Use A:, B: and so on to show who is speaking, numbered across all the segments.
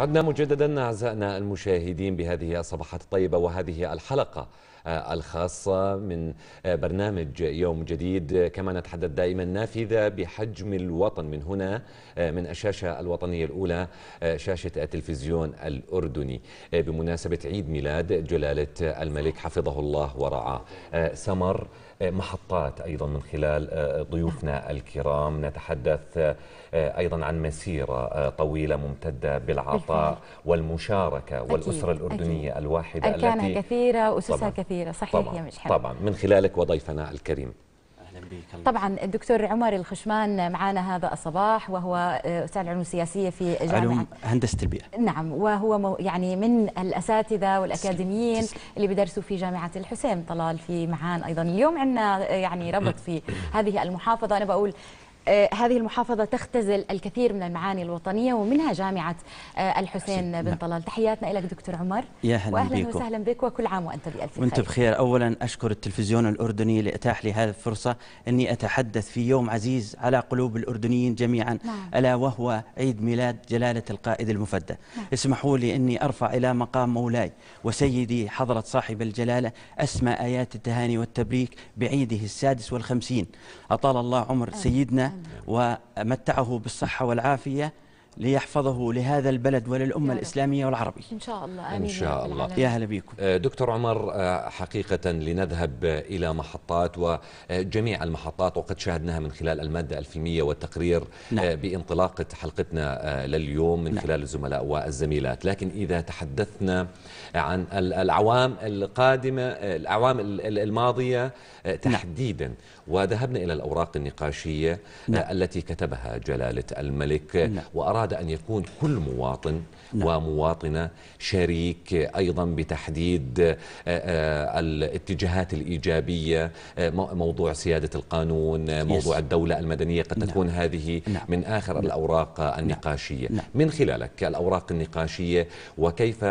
A: عدنا مجددا أعزائنا المشاهدين بهذه الصباحات الطيبة وهذه الحلقة آه، الخاصة من آه، برنامج يوم جديد آه، كما نتحدث دائما نافذة بحجم الوطن من هنا من الشاشة الوطنية الأولى شاشة التلفزيون الأردني بمناسبة عيد ميلاد جلالة الملك حفظه الله ورعاه سمر محطات أيضا من خلال ضيوفنا الكرام نتحدث أيضا عن مسيرة طويلة ممتدة بالعطاء والمشاركة والأسرة الأردنية الواحدة التي كثيرة وأسسها كثيرة كثيرة صحيح طبعًا هي مش حلوة طبعا من خلالك وضيفنا الكريم
B: اهلا بك طبعا الدكتور عمر الخشمان معنا هذا الصباح وهو استاذ العلوم السياسيه في جامعه علوم هندسه البيئه نعم وهو يعني من الاساتذه والاكاديميين اللي بدرسوا في جامعه الحسين طلال في معان ايضا اليوم عندنا يعني ربط في هذه المحافظه انا بقول آه، هذه المحافظة تختزل الكثير من المعاني الوطنية ومنها جامعة آه، الحسين بن نعم. طلال تحياتنا لك دكتور عمر يا هلا وأهلا بيكو. وسهلا بك وكل عام وأنت بألف خير وأنت
C: بخير أولا أشكر التلفزيون الأردني لإتاح لي هذه الفرصة أني أتحدث في يوم عزيز على قلوب الأردنيين جميعا نعم. ألا وهو عيد ميلاد جلالة القائد المفدى نعم. اسمحوا لي أني أرفع إلى مقام مولاي وسيدي حضرة صاحب الجلالة أسمى آيات التهاني والتبريك بعيده السادس والخمسين أطال الله عمر آه. سيدنا ومتعه بالصحة والعافية ليحفظه لهذا البلد وللأمة الإسلامية والعربية
B: إن شاء الله آمين إن شاء الله يا هلا
C: بكم آه، دكتور عمر آه،
A: حقيقة لنذهب إلى محطات وجميع آه، المحطات وقد شاهدناها من خلال المادة الفيلمية والتقرير نعم. بانطلاقة حلقتنا لليوم من نعم. خلال الزملاء والزميلات لكن إذا تحدثنا عن الأعوام القادمة الأعوام الماضية نعم. تحديدا نعم. وذهبنا إلى الأوراق النقاشية نعم. التي كتبها جلالة الملك نعم. وأرى أراد أن يكون كل مواطن نعم. ومواطنة شريك أيضا بتحديد آه، آه، الاتجاهات الإيجابية آه، موضوع سيادة القانون موضوع الدولة المدنية قد تكون نعم. هذه نعم. من آخر نعم. الأوراق نعم. النقاشية نعم. من خلالك الأوراق النقاشية وكيف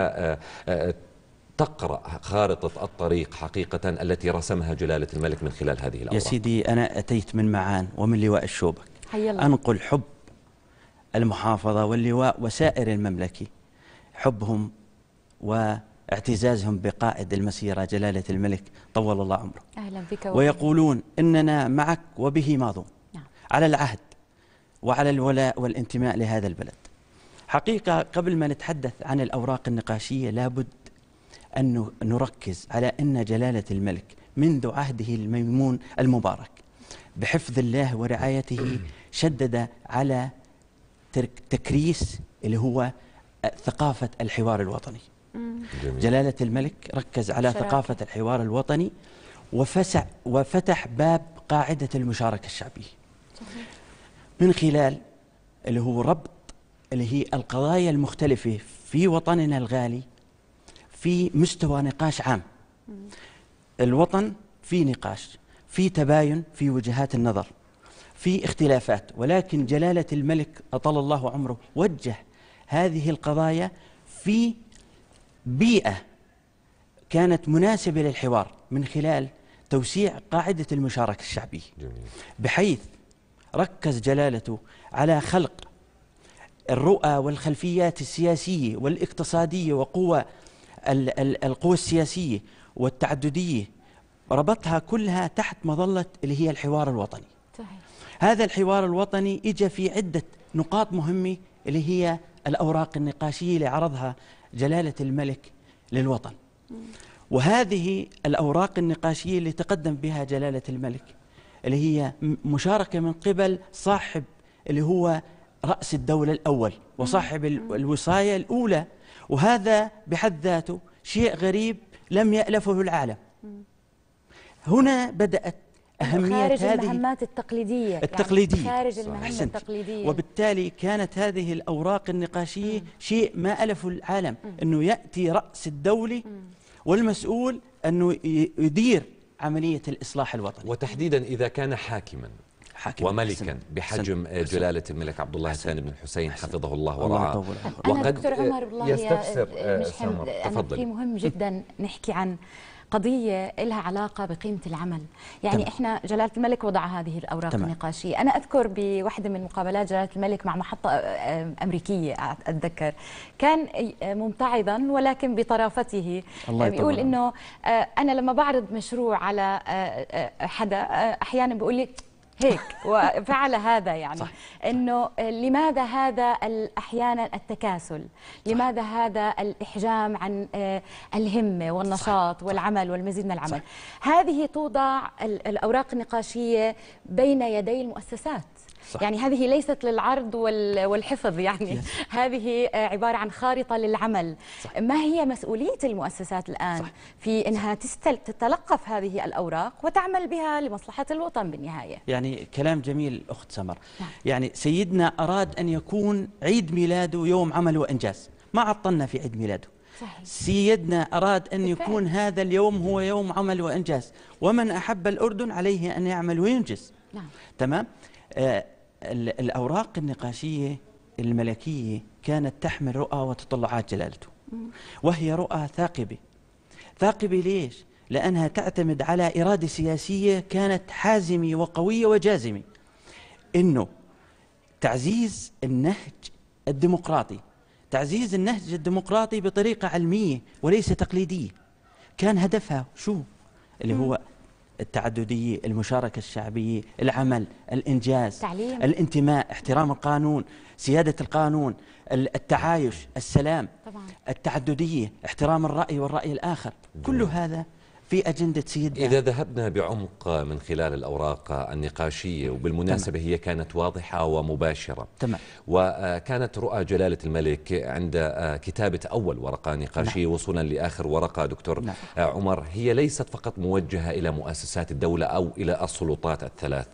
A: تقرأ خارطة الطريق حقيقة التي رسمها جلالة الملك من خلال هذه الأوراق يا
C: سيدي أنا أتيت من معان ومن لواء الشوبك أنقل حب المحافظة واللواء وسائر المملكة حبهم واعتزازهم بقائد المسيرة جلالة الملك طول الله عمره
B: أهلا بك ويقولون
C: إننا معك وبه ماضون نعم. على العهد وعلى الولاء والانتماء لهذا البلد حقيقة قبل ما نتحدث عن الأوراق النقاشية لابد أن نركز على أن جلالة الملك منذ عهده الميمون المبارك بحفظ الله ورعايته شدد على تكريس اللي هو ثقافة الحوار الوطني جميل. جلالة الملك ركز على شراكة. ثقافة الحوار الوطني وفسع وفتح باب قاعدة المشاركة الشعبية صحيح. من خلال اللي هو ربط اللي هي القضايا المختلفة في وطننا الغالي في مستوى نقاش عام الوطن في نقاش في تباين في وجهات النظر في اختلافات ولكن جلالة الملك أطل الله عمره وجه هذه القضايا في بيئة كانت مناسبة للحوار من خلال توسيع قاعدة المشاركة الشعبية بحيث ركز جلالته على خلق الرؤى والخلفيات السياسية والاقتصادية وقوى القوى السياسية والتعددية ربطها كلها تحت مظلة اللي هي الحوار الوطني صحيح. هذا الحوار الوطني اجى في عدة نقاط مهمة اللي هي الأوراق النقاشية اللي عرضها جلالة الملك للوطن وهذه الأوراق النقاشية اللي تقدم بها جلالة الملك اللي هي مشاركة من قبل صاحب اللي هو رأس الدولة الأول وصاحب الوصاية الأولى وهذا بحد ذاته شيء غريب لم يألفه العالم هنا بدأت أهمية خارج هذه المهمات
B: التقليدية يعني التقليدية يعني خارج المهمة أحسنت. التقليدية
C: وبالتالي كانت هذه الأوراق النقاشية مم. شيء ما ألفه العالم مم. أنه يأتي رأس الدولة والمسؤول أنه يدير عملية الإصلاح الوطني وتحديدا إذا كان حاكما حاكم
A: وملكا حسن بحجم حسن جلالة الملك عبد الله الثاني بن الحسين حفظه الله ورعاه وقد أنا دكتور عمر والله يستفسر مش تفضل في مهم
B: جدا نحكي عن قضيه لها علاقه بقيمه العمل يعني تمام. احنا جلاله الملك وضع هذه الاوراق تمام. النقاشيه انا اذكر بوحده من مقابلات جلاله الملك مع محطه امريكيه اتذكر كان ممتعضا ولكن بطرافته الله بيقول يعني انه آه، انا لما بعرض مشروع على آه، آه، حدا احيانا بيقول لي هيك وفعل هذا يعني صح. انه لماذا هذا احيانا التكاسل صح. لماذا هذا الاحجام عن آه، الهمه والنشاط صح. والعمل والمزيد من العمل صح. هذه توضع الاوراق النقاشيه بين يدي المؤسسات صح. يعني هذه ليست للعرض والحفظ يعني هذه آه، عبارة عن خارطة للعمل صح. ما هي مسؤولية المؤسسات الآن صح. في أنها تستل... تتلقف هذه الأوراق وتعمل بها لمصلحة الوطن بالنهاية
C: يعني كلام جميل أخت سمر نعم. يعني سيدنا أراد أن يكون عيد ميلاده يوم عمل وإنجاز ما عطلنا في عيد ميلاده صحيح. سيدنا أراد أن بالفعل. يكون هذا اليوم هو يوم عمل وإنجاز ومن أحب الأردن عليه أن يعمل وينجز نعم. تمام آه الأوراق النقاشية الملكية كانت تحمل رؤى وتطلعات جلالته وهي رؤى ثاقبة ثاقبة ليش؟ لأنها تعتمد على إرادة سياسية كانت حازمة وقوية وجازمة أنه تعزيز النهج الديمقراطي تعزيز النهج الديمقراطي بطريقة علمية وليس تقليدية كان هدفها شو اللي هو التعددية المشاركة الشعبية العمل الإنجاز تعليم. الانتماء احترام القانون سيادة القانون التعايش السلام طبعا. التعددية احترام الرأي والرأي الآخر كل هذا في أجندة سيدنا
A: إذا ذهبنا بعمق من خلال الأوراق النقاشية وبالمناسبة تمام. هي كانت واضحة ومباشرة تمام. وكانت رؤى جلالة الملك عند كتابة أول ورقة نقاشية نعم. وصولا لآخر ورقة دكتور نعم. عمر هي ليست فقط موجهة إلى مؤسسات الدولة أو إلى السلطات الثلاث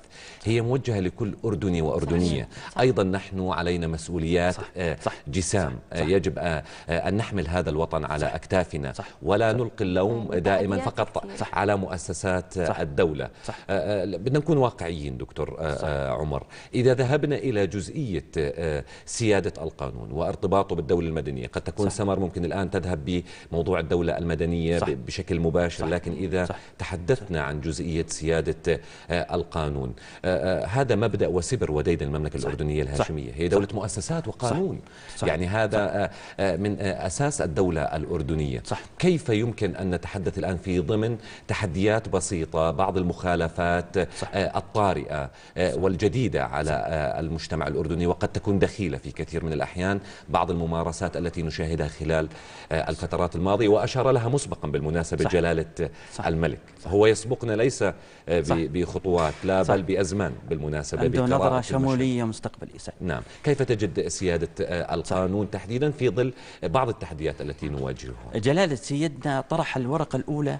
A: هي موجهة لكل أردني وأردنية صح. أيضا نحن علينا مسؤوليات صح. آه، صح. جسام صح. آه، يجب آه، أن نحمل هذا الوطن على صح. أكتافنا صح. ولا صح. نلقي اللوم أيوة. دائما فقط خطأ صح. على مؤسسات صح. الدولة صح. آه، آه، بدنا نكون واقعيين دكتور آه، صح. عمر إذا ذهبنا إلى جزئية سيادة القانون وارتباطه بالدولة المدنية قد تكون صح. سمر ممكن الآن تذهب بموضوع الدولة المدنية صح. بشكل مباشر صح. لكن إذا صح. تحدثنا صح. عن جزئية سيادة القانون هذا مبدأ وسبر وديد المملكة صح. الأردنية الهاشمية هي دولة صح. مؤسسات وقانون صح. يعني هذا صح. من أساس الدولة الأردنية صح. كيف يمكن أن نتحدث الآن في ظل ضمن تحديات بسيطة بعض المخالفات آه، صح. الطارئة آه، والجديدة على آه، المجتمع الأردني وقد تكون دخيلة في كثير من الأحيان بعض الممارسات التي نشاهدها خلال الفترات الماضية وأشار لها مسبقا بالمناسبة صح. جلالة صح. الملك صح. هو يسبقنا ليس بخطوات لا صح. بل بأزمان بالمناسبة عنده نظرة شمولية مستقبلية نعم كيف تجد سيادة القانون صح. تحديدا في ظل
C: بعض التحديات التي نواجهها جلالة سيدنا طرح الورقة الأولى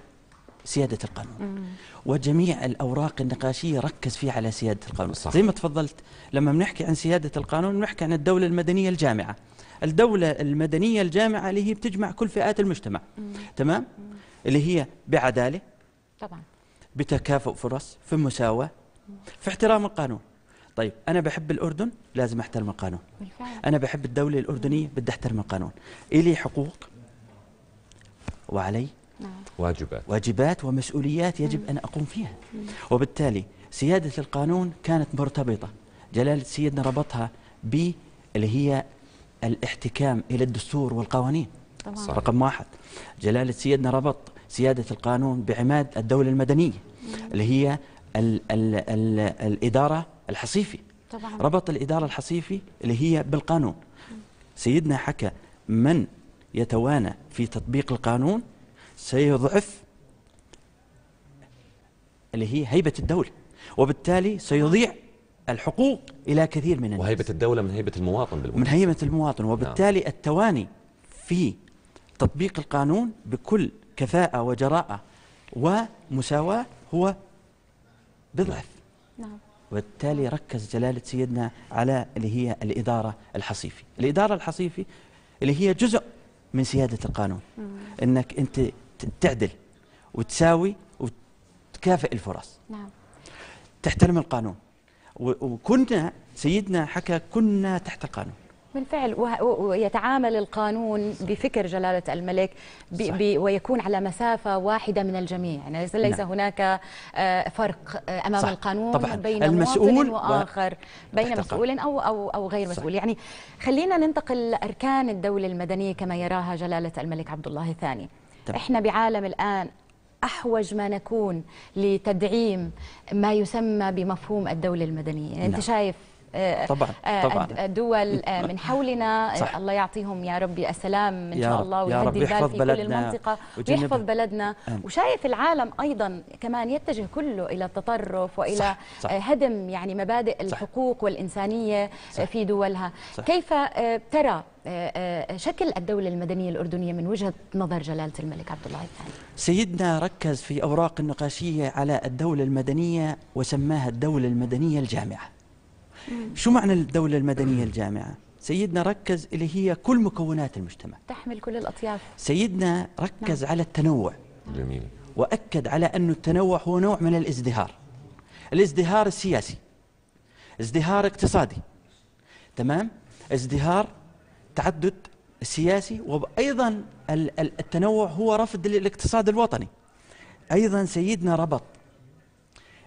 C: سياده القانون وجميع الاوراق النقاشيه ركز فيها على سياده القانون صح. زي ما تفضلت لما بنحكي عن سياده القانون بنحكي عن الدوله المدنيه الجامعه الدوله المدنيه الجامعه اللي هي بتجمع كل فئات المجتمع مم. تمام مم. اللي هي بعداله طبعا بتكافؤ فرص في مساواه في احترام القانون طيب انا بحب الاردن لازم احترم القانون بالفعل. انا بحب الدوله الاردنيه بدي احترم القانون الي حقوق وعلي نعم. واجبات واجبات ومسؤوليات يجب أن أقوم فيها وبالتالي سيادة القانون كانت مرتبطة جلالة سيدنا ربطها ب اللي هي الاحتكام إلى الدستور والقوانين طبعا. رقم واحد جلالة سيدنا ربط سيادة القانون بعماد الدولة المدنية مم. اللي هي ال ال ال الإدارة الحصيفي طبعا. ربط الإدارة الحصيفي اللي هي بالقانون مم. سيدنا حكى من يتوانى في تطبيق القانون سيضعف اللي هي هيبة الدولة وبالتالي سيضيع الحقوق إلى كثير من الناس وهيبة الدولة من هيبة المواطن بالمواطن. من هيبة المواطن نعم. وبالتالي نعم. التواني في تطبيق القانون بكل كفاءة وجراءة ومساواة هو بضعف نعم. نعم وبالتالي ركز جلالة سيدنا على اللي هي الإدارة الحصيفي الإدارة الحصيفي اللي هي جزء من سيادة القانون مم. نعم. أنك أنت تعدل وتساوي وتكافئ الفرص نعم تحترم القانون وكنا سيدنا حكى كنا تحت القانون
B: بالفعل ويتعامل القانون بفكر جلالة الملك بي بي ويكون على مسافة واحدة من الجميع يعني ليس, ليس نعم. هناك آه، فرق آه، أمام صح. القانون طبعا. بين المسؤول وآخر بين مسؤول أو, أو, أو غير مسؤول صح. يعني خلينا ننتقل لأركان الدولة المدنية كما يراها جلالة الملك عبد الله الثاني طبعا. احنا بعالم الآن احوج ما نكون لتدعيم ما يسمى بمفهوم الدوله المدنيه يعني انت نعم. شايف آه، طبعا آه، طبعا الدول آه، من حولنا صح. الله يعطيهم يا ربي السلام ان شاء الله ويهدي البال في كل المنطقه ويحفظ بلدنا وشايف العالم ايضا كمان يتجه كله الى التطرف والى صح. صح. هدم يعني مبادئ الحقوق والانسانيه صح. في دولها صح. كيف ترى شكل الدولة المدنية الأردنية من وجهة نظر جلالة الملك عبد الله الثاني
C: سيدنا ركز في أوراق النقاشية على الدولة المدنية وسماها الدولة المدنية الجامعة شو معنى الدولة المدنية الجامعة؟ سيدنا ركز اللي هي كل مكونات المجتمع
B: تحمل كل الأطياف
C: سيدنا ركز نعم. على التنوع جميل وأكد على أن التنوع هو نوع من الازدهار الازدهار السياسي ازدهار اقتصادي تمام ازدهار تعدد سياسي وأيضا التنوع هو رفض للاقتصاد الوطني أيضا سيدنا ربط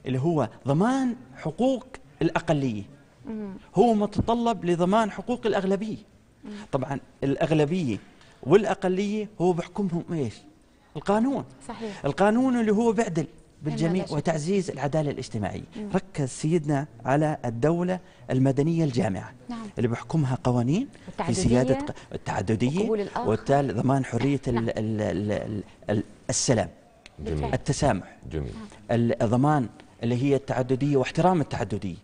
C: اللي هو ضمان حقوق الأقلية هو متطلب لضمان حقوق الأغلبية طبعا الأغلبية والأقلية هو بحكمهم إيش القانون صحيح. القانون اللي هو بعدل بالجميع وتعزيز العدالة الاجتماعية مم. ركز سيدنا على الدولة المدنية الجامعة نعم. اللي بحكمها قوانين في سيادة التعددية وبالتالي ضمان حرية نعم. الـ الـ الـ الـ السلام جميل. التسامح جميل. ضمان اللي هي التعددية واحترام التعددية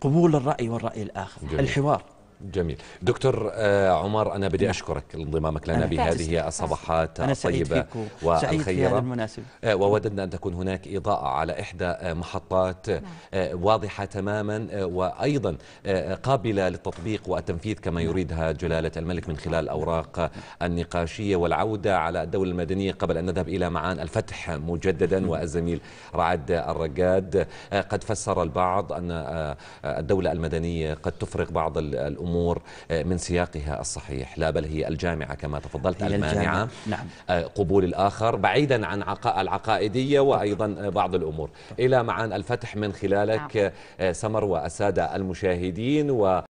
C: قبول الرأي والرأي الآخر جميل. الحوار
A: جميل دكتور آه، عمر أنا بدي نعم. أشكرك لانضمامك لنا بهذه الصباحات الطيبة والخيرة آه، ووددنا أن تكون هناك إضاءة على إحدى آه، محطات نعم. واضحة تماما وأيضا قابلة للتطبيق والتنفيذ كما نعم. يريدها جلالة الملك من خلال الأوراق النقاشية والعودة على الدولة المدنية قبل أن نذهب إلى معان الفتح مجددا والزميل رعد الرقاد قد فسر البعض أن الدولة المدنية قد تفرغ بعض الأمور الأمور آه، من سياقها الصحيح لا بل هي الجامعة كما تفضلت المانعة نعم. آه، قبول الآخر بعيدا عن العقائدية وأيضا آه، بعض الأمور إلى معان الفتح من خلالك نعم. سمر وأسادة المشاهدين و